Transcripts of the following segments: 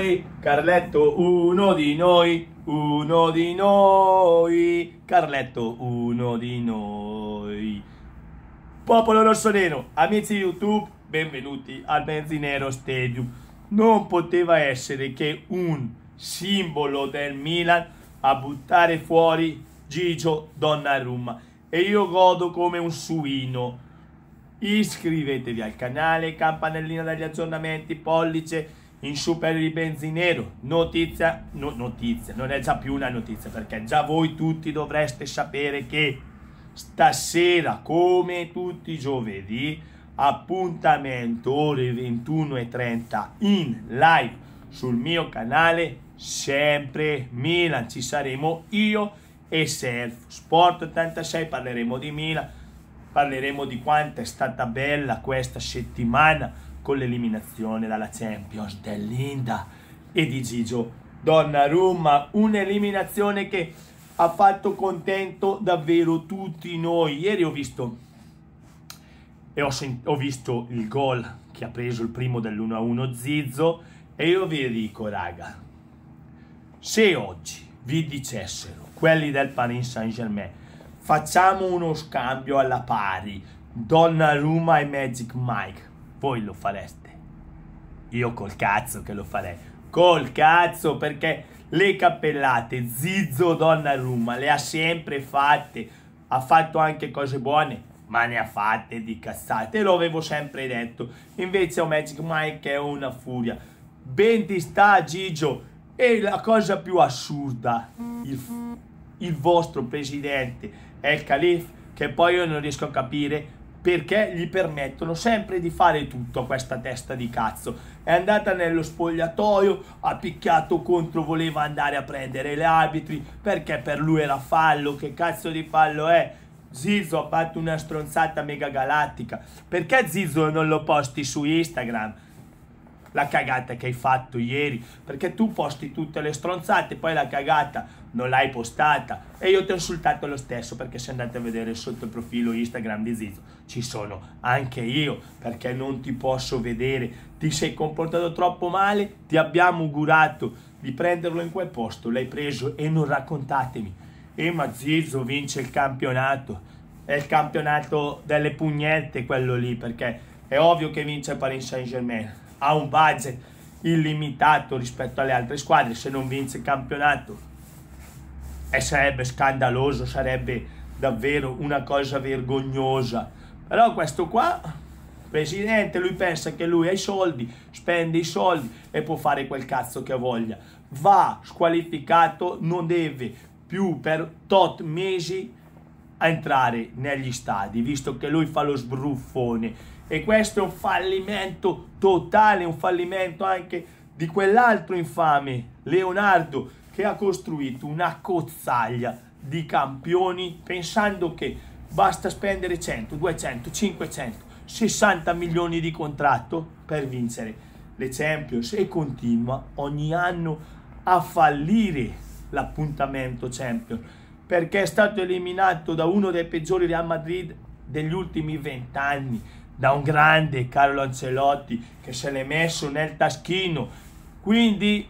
noi, Carletto uno di noi, uno di noi, Carletto uno di noi. Popolo rossonero, amici di YouTube, benvenuti al Benzinero Stadium. Non poteva essere che un simbolo del Milan a buttare fuori Gigio Donnarumma e io godo come un suino. Iscrivetevi al canale, campanellina degli aggiornamenti, pollice in su per il notizia, no, notizia, non è già più una notizia perché già voi tutti dovreste sapere che stasera come tutti i giovedì appuntamento ore 21.30 in live sul mio canale sempre Milan ci saremo io e Self Sport 86 parleremo di Milan parleremo di quanto è stata bella questa settimana con l'eliminazione dalla Champions dell'Inda e di Gigio Donnarumma, un'eliminazione che ha fatto contento davvero tutti noi. Ieri ho visto e ho, ho visto il gol che ha preso il primo dell'1-1 Zizzo e io vi dico raga, se oggi vi dicessero quelli del Paris Saint-Germain facciamo uno scambio alla pari Donnarumma e Magic Mike voi lo fareste. Io col cazzo che lo farei. Col cazzo perché le cappellate, Zizzo Donnarumma le ha sempre fatte. Ha fatto anche cose buone, ma ne ha fatte di cazzate. Lo avevo sempre detto. Invece Magic Mike è una furia. Ben ti sta Gigio. E la cosa più assurda, il, il vostro presidente è il Calif, che poi io non riesco a capire perché gli permettono sempre di fare tutto a questa testa di cazzo. È andata nello spogliatoio, ha picchiato contro, voleva andare a prendere gli arbitri perché per lui era fallo, che cazzo di fallo è? Zizzo ha fatto una stronzata mega galattica. Perché Zizzo non lo posti su Instagram? la cagata che hai fatto ieri, perché tu posti tutte le stronzate, poi la cagata non l'hai postata e io ti ho insultato lo stesso perché se andate a vedere sotto il profilo Instagram di Zizzo ci sono anche io perché non ti posso vedere, ti sei comportato troppo male, ti abbiamo augurato di prenderlo in quel posto, l'hai preso e non raccontatemi. E ma Zizzo vince il campionato, è il campionato delle pugnette quello lì perché è ovvio che vince Paris Saint Germain ha un budget illimitato rispetto alle altre squadre, se non vince il campionato e eh, sarebbe scandaloso, sarebbe davvero una cosa vergognosa. Però questo qua, presidente, lui pensa che lui ha i soldi, spende i soldi e può fare quel cazzo che voglia. Va squalificato, non deve più per tot mesi entrare negli stadi, visto che lui fa lo sbruffone e questo è un fallimento totale, un fallimento anche di quell'altro infame, Leonardo, che ha costruito una cozzaglia di campioni pensando che basta spendere 100, 200, 500, 60 milioni di contratto per vincere le Champions e continua ogni anno a fallire l'appuntamento Champions perché è stato eliminato da uno dei peggiori Real Madrid degli ultimi vent'anni, da un grande Carlo Ancelotti che se l'è messo nel taschino. Quindi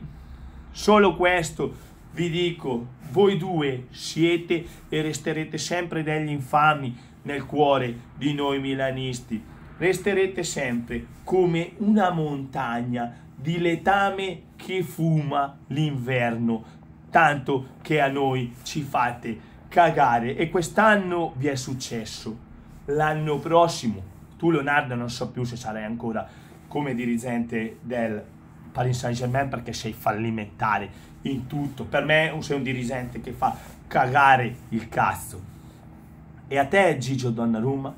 solo questo vi dico, voi due siete e resterete sempre degli infami nel cuore di noi milanisti. Resterete sempre come una montagna di letame che fuma l'inverno, tanto che a noi ci fate cagare e quest'anno vi è successo. L'anno prossimo tu Leonardo non so più se sarai ancora come dirigente del Paris Saint Germain perché sei fallimentare in tutto. Per me sei un dirigente che fa cagare il cazzo. E a te Gigio Donnarumma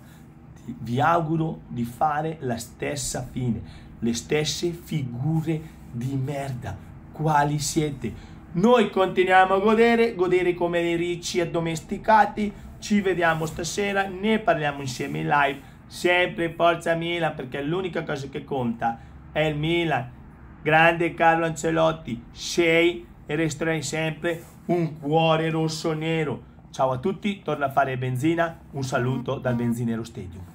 vi auguro di fare la stessa fine, le stesse figure di merda. Quali siete? Noi continuiamo a godere, godere come dei ricci addomesticati. Ci vediamo stasera, ne parliamo insieme in live sempre forza Milan perché l'unica cosa che conta è il Milan. Grande Carlo Ancelotti, sei e resterai sempre un cuore rosso-nero. Ciao a tutti, torna a fare benzina, un saluto dal Benzinero Stadium.